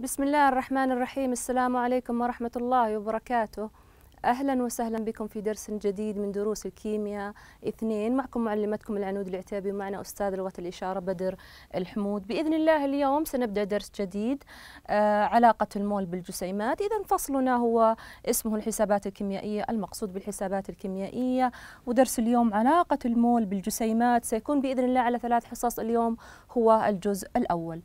بسم الله الرحمن الرحيم السلام عليكم ورحمة الله وبركاته أهلا وسهلا بكم في درس جديد من دروس الكيمياء اثنين معكم معلمتكم العنود العتيبي ومعنا أستاذ لغة الإشارة بدر الحمود بإذن الله اليوم سنبدأ درس جديد آه علاقة المول بالجسيمات إذا فصلنا هو اسمه الحسابات الكيميائية المقصود بالحسابات الكيميائية ودرس اليوم علاقة المول بالجسيمات سيكون بإذن الله على ثلاث حصص اليوم هو الجزء الأول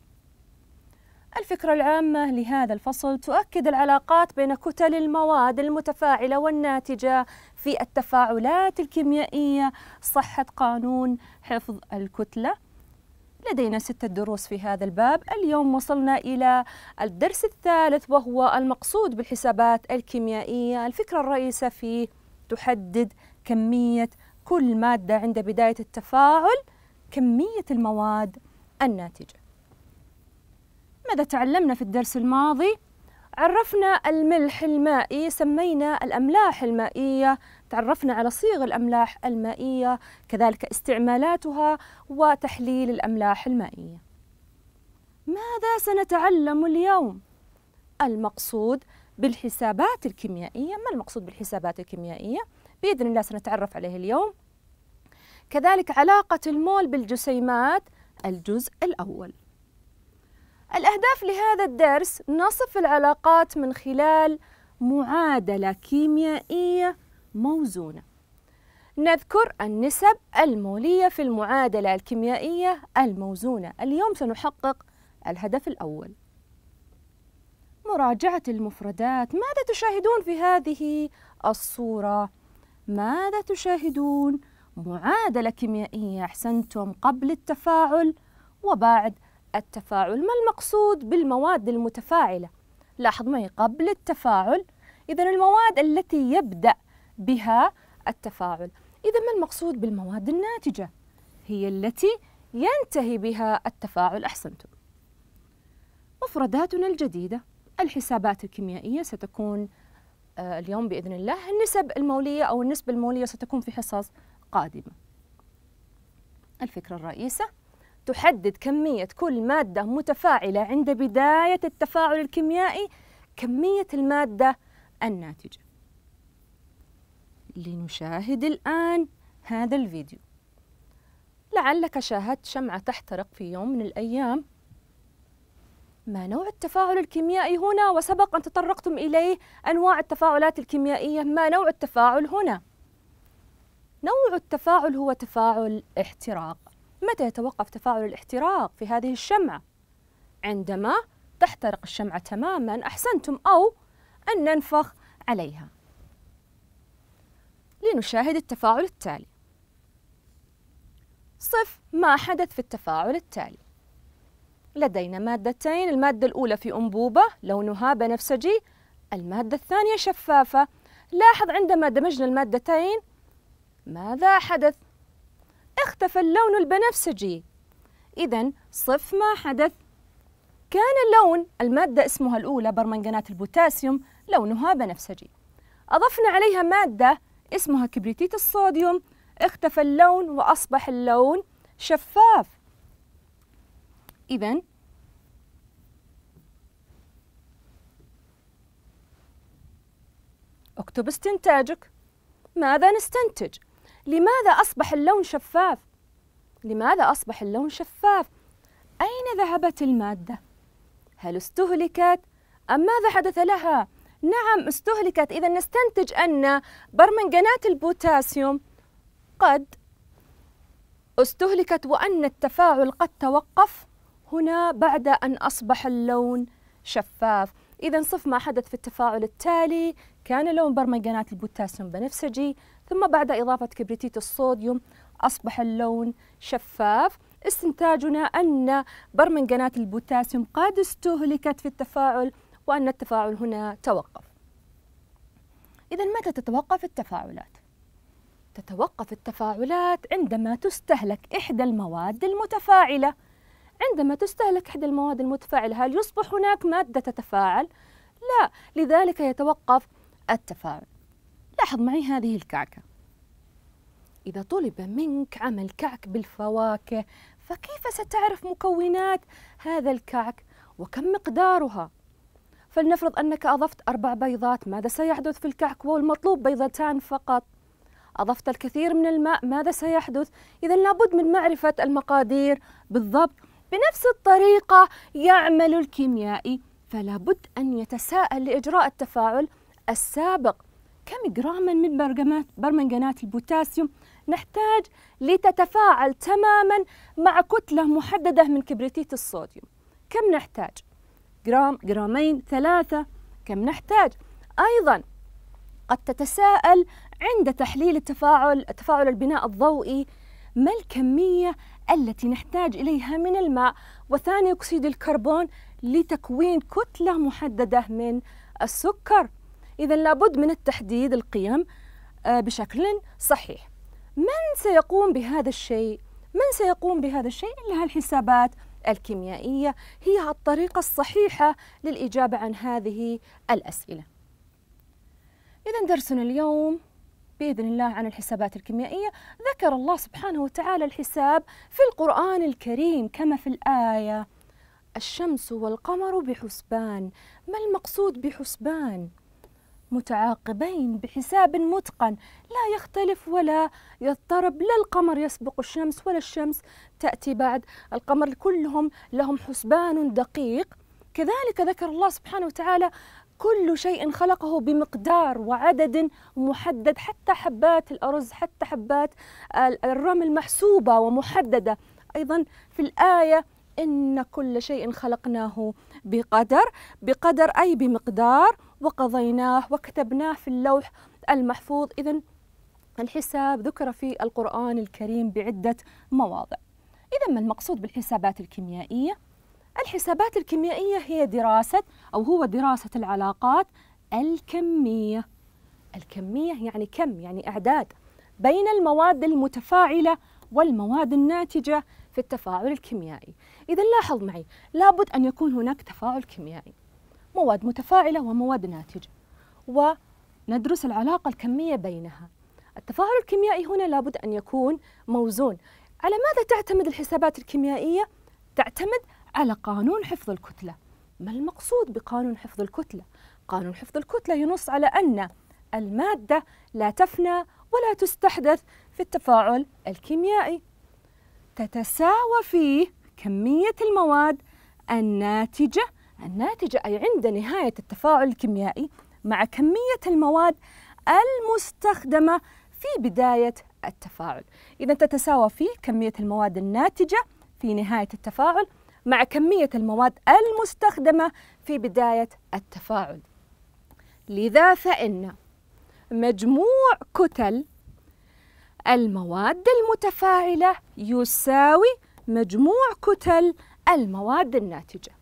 الفكرة العامة لهذا الفصل تؤكد العلاقات بين كتل المواد المتفاعلة والناتجة في التفاعلات الكيميائية صحة قانون حفظ الكتلة لدينا ستة دروس في هذا الباب اليوم وصلنا إلى الدرس الثالث وهو المقصود بالحسابات الكيميائية الفكرة الرئيسة فيه تحدد كمية كل مادة عند بداية التفاعل كمية المواد الناتجة ماذا تعلمنا في الدرس الماضي؟ عرفنا الملح المائي سمينا الأملاح المائية تعرفنا على صيغ الأملاح المائية كذلك استعمالاتها وتحليل الأملاح المائية ماذا سنتعلم اليوم؟ المقصود بالحسابات الكيميائية ما المقصود بالحسابات الكيميائية؟ بإذن الله سنتعرف عليه اليوم كذلك علاقة المول بالجسيمات الجزء الأول الأهداف لهذا الدرس نصف العلاقات من خلال معادلة كيميائية موزونة نذكر النسب المولية في المعادلة الكيميائية الموزونة اليوم سنحقق الهدف الأول مراجعة المفردات ماذا تشاهدون في هذه الصورة؟ ماذا تشاهدون؟ معادلة كيميائية أحسنتم قبل التفاعل وبعد التفاعل ما المقصود بالمواد المتفاعلة لاحظ معي قبل التفاعل إذا المواد التي يبدأ بها التفاعل إذا ما المقصود بالمواد الناتجة هي التي ينتهي بها التفاعل أحسنتم مفرداتنا الجديدة الحسابات الكيميائية ستكون آه، اليوم بإذن الله النسب المولية أو النسبة المولية ستكون في حصص قادمة الفكرة الرئيسة تحدد كمية كل مادة متفاعلة عند بداية التفاعل الكيميائي كمية المادة الناتجة لنشاهد الآن هذا الفيديو لعلك شاهدت شمعة تحترق في يوم من الأيام ما نوع التفاعل الكيميائي هنا وسبق أن تطرقتم إليه أنواع التفاعلات الكيميائية ما نوع التفاعل هنا؟ نوع التفاعل هو تفاعل احتراق متى يتوقف تفاعل الاحتراق في هذه الشمعة؟ عندما تحترق الشمعة تماما أحسنتم أو أن ننفخ عليها لنشاهد التفاعل التالي صف ما حدث في التفاعل التالي لدينا مادتين المادة الأولى في أنبوبة لونها بنفسجي المادة الثانية شفافة لاحظ عندما دمجنا المادتين ماذا حدث اختفى اللون البنفسجي إذا صف ما حدث كان اللون المادة اسمها الأولى برمنجانات البوتاسيوم لونها بنفسجي أضفنا عليها مادة اسمها كبريتيت الصوديوم اختفى اللون وأصبح اللون شفاف إذا اكتب استنتاجك ماذا نستنتج؟ لماذا أصبح اللون شفاف؟ لماذا أصبح اللون شفاف؟ أين ذهبت المادة؟ هل استهلكت؟ أم ماذا حدث لها؟ نعم استهلكت إذا نستنتج أن برمنجانات البوتاسيوم قد استهلكت وأن التفاعل قد توقف هنا بعد أن أصبح اللون شفاف إذا صف ما حدث في التفاعل التالي كان لون برمجانات البوتاسيوم بنفسجي ثم بعد إضافة كبريتيت الصوديوم أصبح اللون شفاف استنتاجنا أن برمنجانات البوتاسيوم قد استهلكت في التفاعل وأن التفاعل هنا توقف إذا متى تتوقف التفاعلات؟ تتوقف التفاعلات عندما تستهلك إحدى المواد المتفاعلة عندما تستهلك إحدى المواد المتفاعلة هل يصبح هناك مادة تتفاعل؟ لا لذلك يتوقف التفاعل لاحظ معي هذه الكعكة إذا طلب منك عمل كعك بالفواكه فكيف ستعرف مكونات هذا الكعك وكم مقدارها؟ فلنفرض أنك أضفت أربع بيضات ماذا سيحدث في الكعك والمطلوب بيضتان فقط؟ أضفت الكثير من الماء ماذا سيحدث؟ إذا لابد من معرفة المقادير بالضبط بنفس الطريقة يعمل الكيميائي فلابد أن يتساءل لإجراء التفاعل السابق كم جراما من برمجانات, برمجانات البوتاسيوم نحتاج لتتفاعل تماما مع كتلة محددة من كبريتيت الصوديوم كم نحتاج؟ جرام جرامين ثلاثة كم نحتاج؟ أيضا قد تتساءل عند تحليل التفاعل تفاعل البناء الضوئي ما الكمية التي نحتاج إليها من الماء وثاني أكسيد الكربون لتكوين كتلة محددة من السكر إذا لابد من التحديد القيم آه، بشكل صحيح من سيقوم بهذا الشيء؟ من سيقوم بهذا الشيء؟ إنها الحسابات الكيميائية هي الطريقة الصحيحة للإجابة عن هذه الأسئلة إذا درسنا اليوم بإذن الله عن الحسابات الكيميائية ذكر الله سبحانه وتعالى الحساب في القرآن الكريم كما في الآية الشمس والقمر بحسبان ما المقصود بحسبان؟ متعاقبين بحساب متقن لا يختلف ولا يضطرب لا القمر يسبق الشمس ولا الشمس تأتي بعد القمر كلهم لهم حسبان دقيق كذلك ذكر الله سبحانه وتعالى كل شيء خلقه بمقدار وعدد محدد حتى حبات الأرز حتى حبات الرمل محسوبة ومحددة أيضا في الآية إن كل شيء خلقناه بقدر بقدر أي بمقدار وقضيناه وكتبناه في اللوح المحفوظ إذا الحساب ذكر في القرآن الكريم بعدة مواضع إذا ما المقصود بالحسابات الكيميائية؟ الحسابات الكيميائية هي دراسة أو هو دراسة العلاقات الكمية الكمية يعني كم يعني أعداد بين المواد المتفاعلة والمواد الناتجة في التفاعل الكيميائي إذا لاحظ معي لابد أن يكون هناك تفاعل كيميائي مواد متفاعلة ومواد ناتجة وندرس العلاقة الكمية بينها التفاعل الكيميائي هنا لابد أن يكون موزون على ماذا تعتمد الحسابات الكيميائية؟ تعتمد على قانون حفظ الكتلة ما المقصود بقانون حفظ الكتلة؟ قانون حفظ الكتلة ينص على أن المادة لا تفنى ولا تستحدث في التفاعل الكيميائي تتساوى فيه كمية المواد الناتجة الناتجة أي عند نهاية التفاعل الكيميائي مع كمية المواد المستخدمة في بداية التفاعل إذا تتساوى فيه كمية المواد الناتجة في نهاية التفاعل مع كمية المواد المستخدمة في بداية التفاعل لذا فإن مجموع كتل المواد المتفاعلة يساوي مجموع كتل المواد الناتجة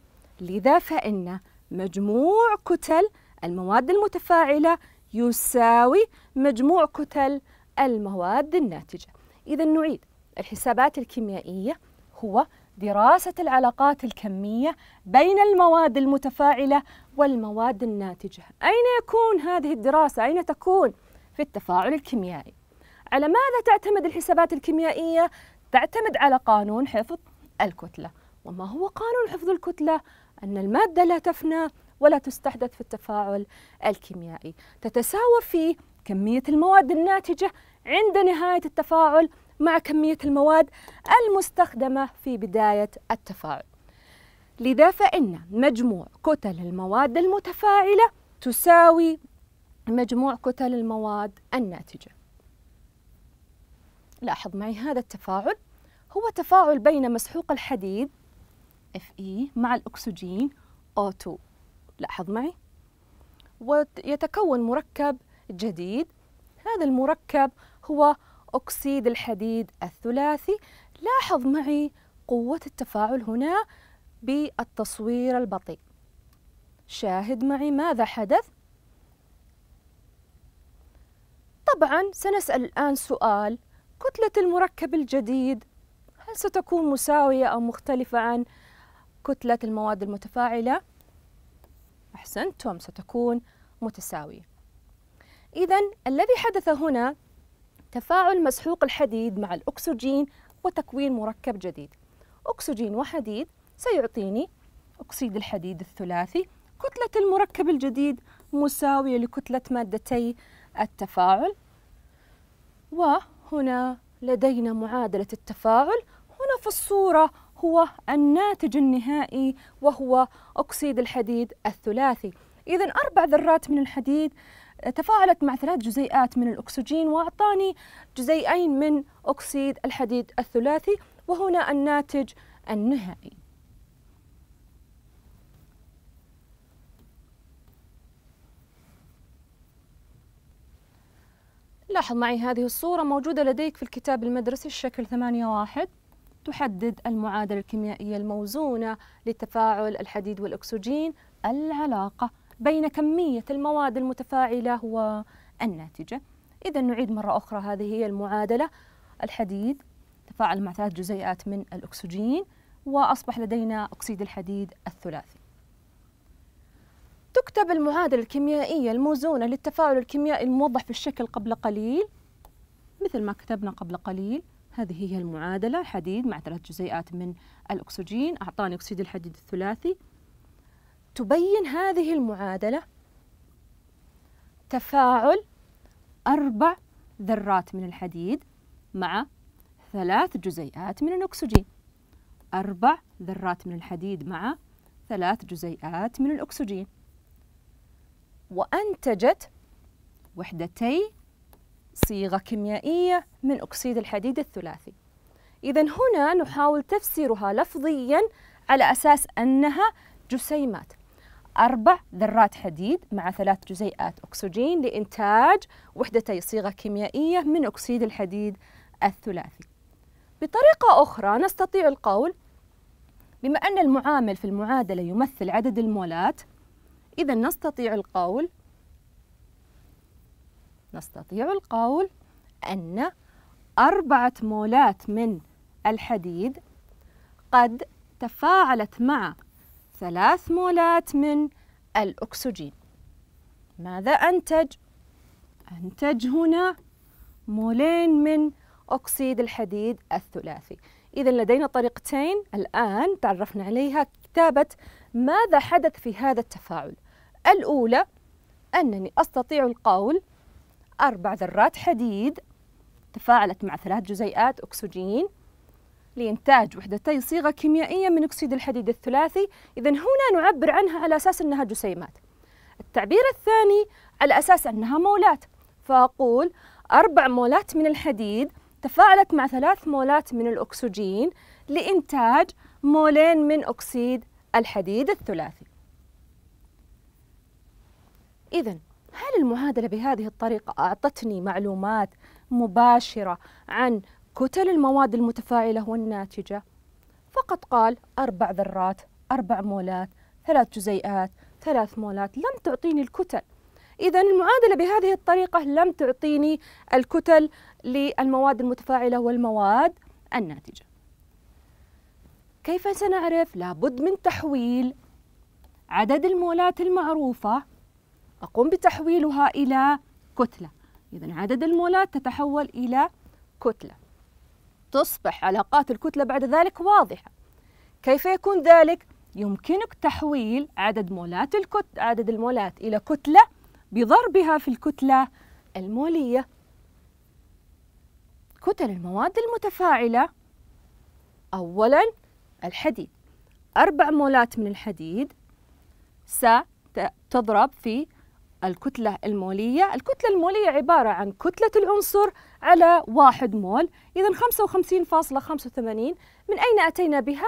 لذا فإن مجموع كتل المواد المتفاعلة يساوي مجموع كتل المواد الناتجة إذا نعيد الحسابات الكيميائية هو دراسة العلاقات الكمية بين المواد المتفاعلة والمواد الناتجة أين يكون هذه الدراسة؟ أين تكون؟ في التفاعل الكيميائي على ماذا تعتمد الحسابات الكيميائية؟ تعتمد على قانون حفظ الكتلة وما هو قانون حفظ الكتلة؟ أن المادة لا تفنى ولا تستحدث في التفاعل الكيميائي تتساوى في كمية المواد الناتجة عند نهاية التفاعل مع كمية المواد المستخدمة في بداية التفاعل لذا فإن مجموع كتل المواد المتفاعلة تساوي مجموع كتل المواد الناتجة لاحظ معي هذا التفاعل هو تفاعل بين مسحوق الحديد FE مع الاكسجين O2 لاحظ معي ويتكون مركب جديد هذا المركب هو أكسيد الحديد الثلاثي لاحظ معي قوة التفاعل هنا بالتصوير البطيء شاهد معي ماذا حدث طبعا سنسأل الآن سؤال كتلة المركب الجديد هل ستكون مساوية أو مختلفة عن كتلة المواد المتفاعلة أحسنتم ستكون متساوية إذا الذي حدث هنا تفاعل مسحوق الحديد مع الأكسجين وتكوين مركب جديد أكسجين وحديد سيعطيني أكسيد الحديد الثلاثي كتلة المركب الجديد مساوية لكتلة مادتي التفاعل وهنا لدينا معادلة التفاعل هنا في الصورة هو الناتج النهائي وهو أكسيد الحديد الثلاثي إذا أربع ذرات من الحديد تفاعلت مع ثلاث جزيئات من الأكسجين وأعطاني جزيئين من أكسيد الحديد الثلاثي وهنا الناتج النهائي لاحظ معي هذه الصورة موجودة لديك في الكتاب المدرسي الشكل 8 واحد تحدد المعادلة الكيميائية الموزونة لتفاعل الحديد والأكسجين العلاقة بين كمية المواد المتفاعلة والناتجة إذا نعيد مرة أخرى هذه هي المعادلة الحديد تفاعل مع ثلاث جزيئات من الأكسجين وأصبح لدينا أكسيد الحديد الثلاثي تكتب المعادلة الكيميائية الموزونة للتفاعل الكيميائي الموضح في الشكل قبل قليل مثل ما كتبنا قبل قليل هذه هي المعادلة حديد مع ثلاث جزيئات من الأكسجين أعطاني أكسيد الحديد الثلاثي تبين هذه المعادلة تفاعل أربع ذرات من الحديد مع ثلاث جزيئات من الأكسجين أربع ذرات من الحديد مع ثلاث جزيئات من الأكسجين وأنتجت وحدتي صيغة كيميائية من أكسيد الحديد الثلاثي إذا هنا نحاول تفسيرها لفظيا على أساس أنها جسيمات أربع ذرات حديد مع ثلاث جزيئات أكسجين لإنتاج وحدتي صيغة كيميائية من أكسيد الحديد الثلاثي بطريقة أخرى نستطيع القول بما أن المعامل في المعادلة يمثل عدد المولات إذا نستطيع القول نستطيع القول أن أربعة مولات من الحديد قد تفاعلت مع ثلاث مولات من الأكسجين ماذا أنتج؟ أنتج هنا مولين من أكسيد الحديد الثلاثي إذا لدينا طريقتين الآن تعرفنا عليها كتابة ماذا حدث في هذا التفاعل الأولى أنني أستطيع القول أربع ذرات حديد تفاعلت مع ثلاث جزيئات أكسجين لإنتاج وحدتي صيغة كيميائية من أكسيد الحديد الثلاثي إذا هنا نعبر عنها على أساس أنها جسيمات التعبير الثاني على أساس أنها مولات فأقول أربع مولات من الحديد تفاعلت مع ثلاث مولات من الأكسجين لإنتاج مولين من أكسيد الحديد الثلاثي إذا هل المعادلة بهذه الطريقة أعطتني معلومات مباشرة عن كتل المواد المتفاعلة والناتجة فقط قال أربع ذرات أربع مولات ثلاث جزيئات ثلاث مولات لم تعطيني الكتل إذا المعادلة بهذه الطريقة لم تعطيني الكتل للمواد المتفاعلة والمواد الناتجة كيف سنعرف؟ لابد من تحويل عدد المولات المعروفة أقوم بتحويلها إلى كتلة إذا عدد المولات تتحول إلى كتلة تصبح علاقات الكتلة بعد ذلك واضحة كيف يكون ذلك؟ يمكنك تحويل عدد مولات الكت... عدد المولات إلى كتلة بضربها في الكتلة المولية كتل المواد المتفاعلة أولا الحديد أربع مولات من الحديد ستضرب في الكتلة المولية الكتلة المولية عبارة عن كتلة العنصر على واحد مول إذا 55.85 من أين أتينا بها؟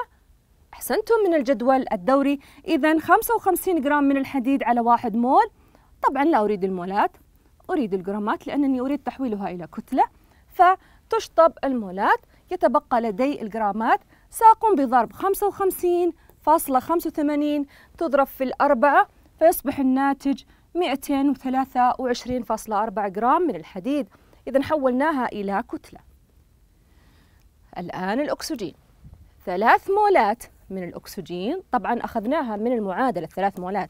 أحسنتم من الجدول الدوري إذا 55 جرام من الحديد على واحد مول طبعا لا أريد المولات أريد الجرامات لأنني أريد تحويلها إلى كتلة فتشطب المولات يتبقى لدي الجرامات سأقوم بضرب 55.85 تضرب في الأربعة فيصبح الناتج 0.5 223.4 جرام من الحديد إذا حولناها إلى كتلة الآن الأكسجين ثلاث مولات من الأكسجين طبعا أخذناها من المعادلة الثلاث مولات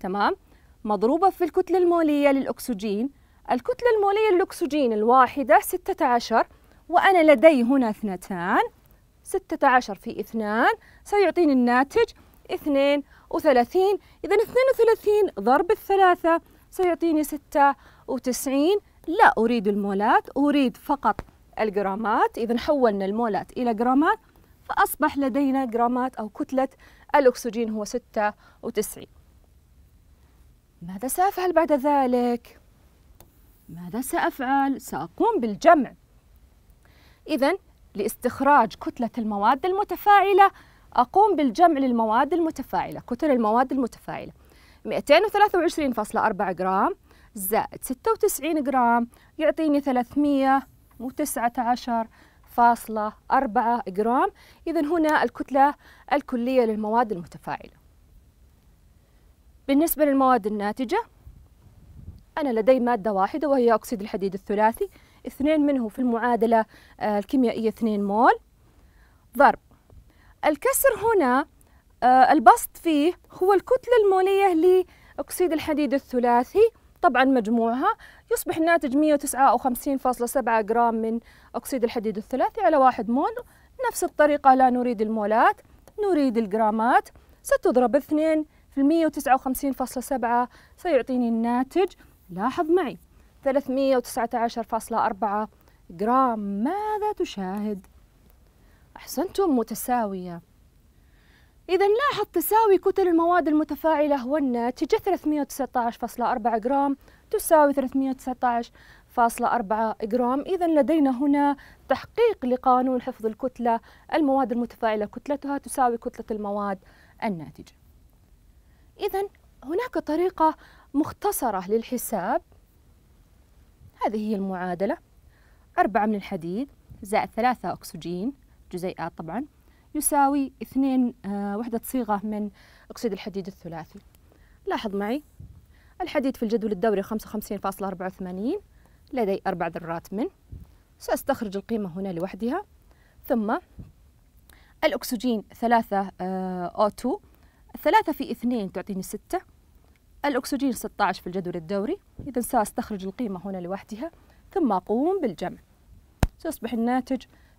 تمام مضروبة في الكتلة المولية للأكسجين الكتلة المولية للأكسجين الواحدة 16 وأنا لدي هنا اثنتان 16 في اثنان سيعطيني الناتج 2 وثلاثين إذا اثنين وثلاثين ضرب الثلاثة سيعطيني ستة وتسعين لا أريد المولات أريد فقط الجرامات إذا حولنا المولات إلى جرامات فأصبح لدينا جرامات أو كتلة الأكسجين هو ستة وتسعين ماذا سأفعل بعد ذلك؟ ماذا سأفعل؟ سأقوم بالجمع إذا لاستخراج كتلة المواد المتفاعلة أقوم بالجمع للمواد المتفاعلة كتل المواد المتفاعلة 223.4 جرام زائد 96 جرام يعطيني 319.4 جرام إذا هنا الكتلة الكلية للمواد المتفاعلة بالنسبة للمواد الناتجة أنا لدي مادة واحدة وهي أكسيد الحديد الثلاثي اثنين منه في المعادلة آه، الكيميائية 2 مول ضرب الكسر هنا آه، البسط فيه هو الكتلة المولية لأكسيد الحديد الثلاثي طبعا مجموعها يصبح الناتج 159.7 جرام من أكسيد الحديد الثلاثي على واحد مول نفس الطريقة لا نريد المولات نريد الجرامات ستضرب اثنين في المية وتسعة وخمسين فاصلة سبعة سيعطيني الناتج لاحظ معي ثلاثمية وتسعة عشر فاصلة أربعة جرام ماذا تشاهد؟ أحسنتم متساوية إذا لاحظ تساوي كتل المواد المتفاعلة والناتجة 319.4 جرام تساوي 319.4 جرام إذا لدينا هنا تحقيق لقانون حفظ الكتلة المواد المتفاعلة كتلتها تساوي كتلة المواد الناتجة إذا هناك طريقة مختصرة للحساب هذه هي المعادلة أربعة من الحديد زائد ثلاثة أكسجين جزيئات طبعا يساوي اثنين آه، وحدة صيغة من أكسيد الحديد الثلاثي لاحظ معي الحديد في الجدول الدوري 55.84 لدي أربع ذرات من سأستخرج القيمة هنا لوحدها ثم الأكسجين ثلاثة آه، أو 2 ثلاثة في اثنين تعطيني ستة الأكسجين 16 في الجدول الدوري إذا سأستخرج القيمة هنا لوحدها ثم أقوم بالجمع سيصبح الناتج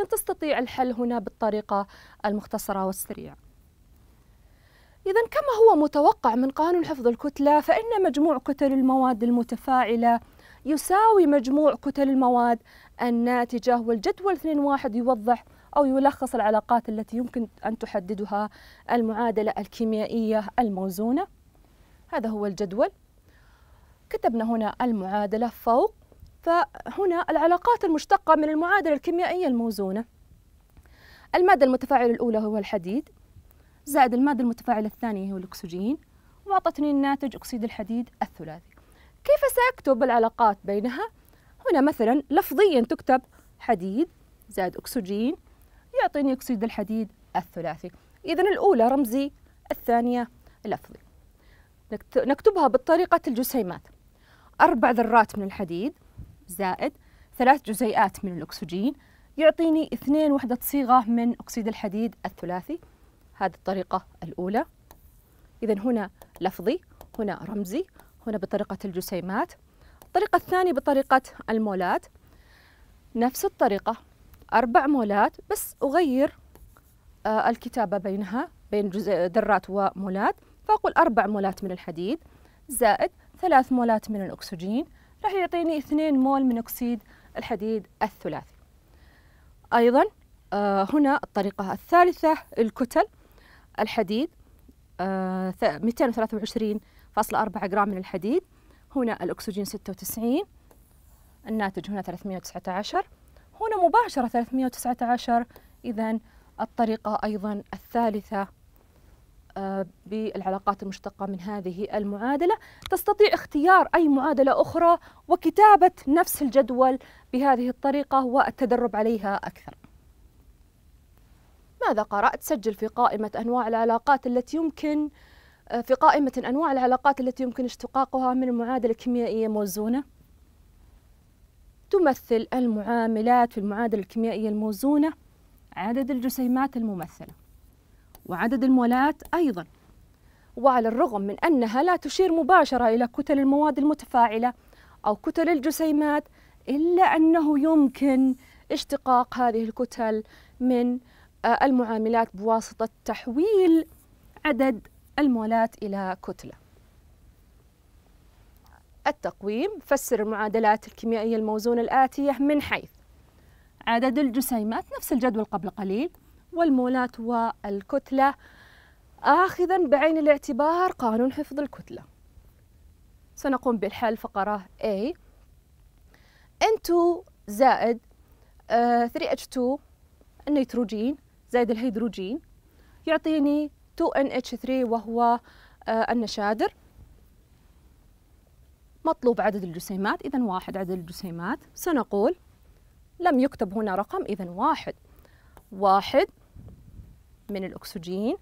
لن تستطيع الحل هنا بالطريقة المختصرة والسريعة إذا كما هو متوقع من قانون حفظ الكتلة فإن مجموع كتل المواد المتفاعلة يساوي مجموع كتل المواد الناتجة والجدول 2-1 يوضح أو يلخص العلاقات التي يمكن أن تحددها المعادلة الكيميائية الموزونة هذا هو الجدول كتبنا هنا المعادلة فوق فهنا العلاقات المشتقة من المعادلة الكيميائية الموزونة المادة المتفاعلة الأولى هو الحديد زائد المادة المتفاعلة الثانية هو الأكسجين وأعطتني الناتج أكسيد الحديد الثلاثي كيف سأكتب العلاقات بينها؟ هنا مثلا لفظيا تكتب حديد زائد أكسجين يعطيني أكسيد الحديد الثلاثي إذا الأولى رمزي الثانية لفظي نكتبها بالطريقة الجسيمات أربع ذرات من الحديد زائد ثلاث جزيئات من الأكسجين يعطيني اثنين وحدة صيغة من أكسيد الحديد الثلاثي هذه الطريقة الأولى إذا هنا لفظي هنا رمزي هنا بطريقة الجسيمات الطريقة الثانية بطريقة المولات نفس الطريقة أربع مولات بس أغير آه، الكتابة بينها بين ذرات ومولات فأقول أربع مولات من الحديد زائد ثلاث مولات من الأكسجين راح يعطيني 2 مول من أكسيد الحديد الثلاثي أيضا آه، هنا الطريقة الثالثة الكتل الحديد 223.4 آه، جرام من الحديد هنا الأكسجين 96 الناتج هنا 319 هنا مباشرة 319 إذا الطريقة أيضا الثالثة آه، بالعلاقات المشتقة من هذه المعادلة تستطيع اختيار أي معادلة أخرى وكتابة نفس الجدول بهذه الطريقة والتدرب عليها أكثر ماذا قرأت؟ سجل في قائمة أنواع العلاقات التي يمكن آه، في قائمة أنواع العلاقات التي يمكن اشتقاقها من معادلة كيميائية موزونة تمثل المعاملات في المعادلة الكيميائية الموزونة عدد الجسيمات الممثله وعدد المولات أيضا وعلى الرغم من أنها لا تشير مباشرة إلى كتل المواد المتفاعلة أو كتل الجسيمات إلا أنه يمكن اشتقاق هذه الكتل من آه، المعاملات بواسطة تحويل عدد المولات إلى كتلة التقويم فسر المعادلات الكيميائية الموزونة الآتية من حيث عدد الجسيمات نفس الجدول قبل قليل والمولات والكتلة آخذا بعين الاعتبار قانون حفظ الكتلة سنقوم بالحل فقرة A N2 زائد 3H2 آه، النيتروجين زائد الهيدروجين يعطيني 2NH3 وهو آه، النشادر مطلوب عدد الجسيمات إذا واحد عدد الجسيمات سنقول لم يكتب هنا رقم إذا واحد واحد من الأكسجين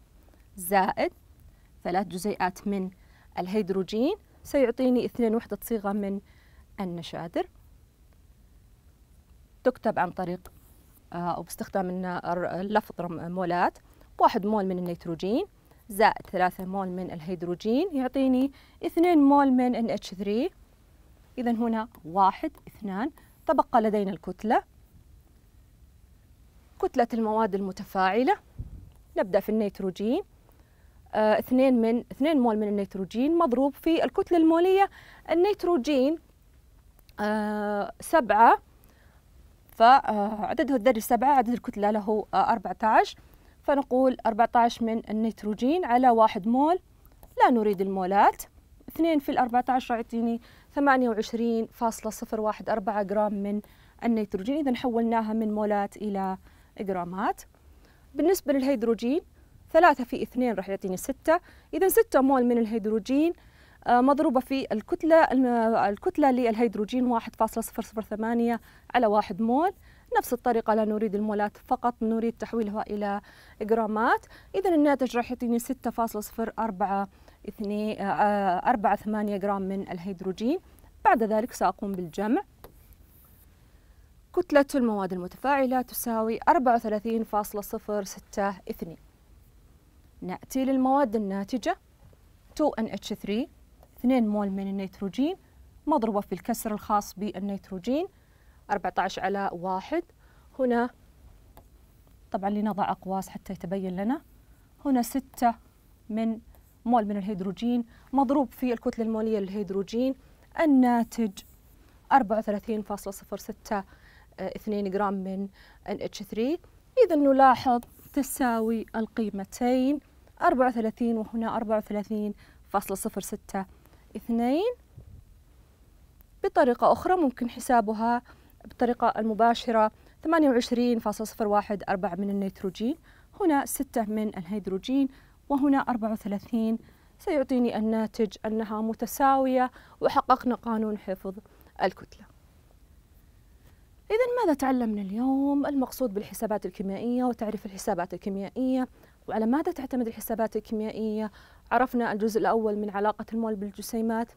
زائد ثلاث جزيئات من الهيدروجين سيعطيني اثنين وحدة صيغة من النشادر تكتب عن طريق آه، أو باستخدام اللفظ مولات واحد مول من النيتروجين زائد ثلاثة مول من الهيدروجين يعطيني اثنين مول من NH3 إذا هنا واحد اثنان تبقى لدينا الكتلة كتلة المواد المتفاعلة نبدأ في النيتروجين آه، اثنين من اثنين مول من النيتروجين مضروب في الكتلة المولية النيتروجين 7 آه، فعدده آه، الذري سبعه عدد الكتلة له 14 فنقول 14 من النيتروجين على واحد مول لا نريد المولات 2 في ال 14 يعطيني 28.014 جرام من النيتروجين إذا حولناها من مولات إلى جرامات بالنسبة للهيدروجين ثلاثة في اثنين راح يعطيني ستة إذا ستة مول من الهيدروجين آه، مضروبة في الكتلة الكتلة للهيدروجين 1.008 على واحد مول نفس الطريقة لا نريد المولات فقط نريد تحويلها إلى جرامات إذا الناتج راح يعطيني اثنين آه، آه، ثمانية جرام من الهيدروجين بعد ذلك سأقوم بالجمع كتلة المواد المتفاعلة تساوي 34.062 نأتي للمواد الناتجة 2NH3 2 مول من النيتروجين مضروبة في الكسر الخاص بالنيتروجين 14 على 1 هنا طبعا لنضع أقواس حتى يتبين لنا هنا 6 من مول من الهيدروجين مضروب في الكتلة المولية للهيدروجين الناتج 34.062 2 جرام من NH3 إذا نلاحظ تساوي القيمتين 34 وهنا 34.062 بطريقة أخرى ممكن حسابها بالطريقة المباشرة 28.014 من النيتروجين هنا 6 من الهيدروجين وهنا 34 سيعطيني الناتج أنها متساوية وحققنا قانون حفظ الكتلة إذا ماذا تعلمنا اليوم؟ المقصود بالحسابات الكيميائية وتعريف الحسابات الكيميائية وعلى ماذا تعتمد الحسابات الكيميائية؟ عرفنا الجزء الأول من علاقة المول بالجسيمات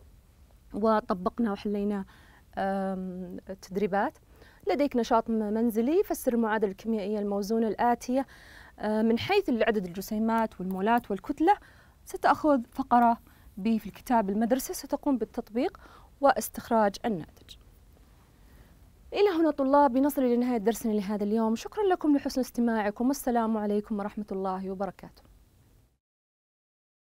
وطبقنا وحلينا تدريبات لديك نشاط منزلي فسر المعادلة الكيميائية الموزونة الآتية آه، من حيث عدد الجسيمات والمولات والكتلة ستأخذ فقرة بي في الكتاب المدرسي ستقوم بالتطبيق واستخراج الناتج إلى هنا طلاب بنصل نهاية درسنا لهذا اليوم شكرا لكم لحسن استماعكم والسلام عليكم ورحمة الله وبركاته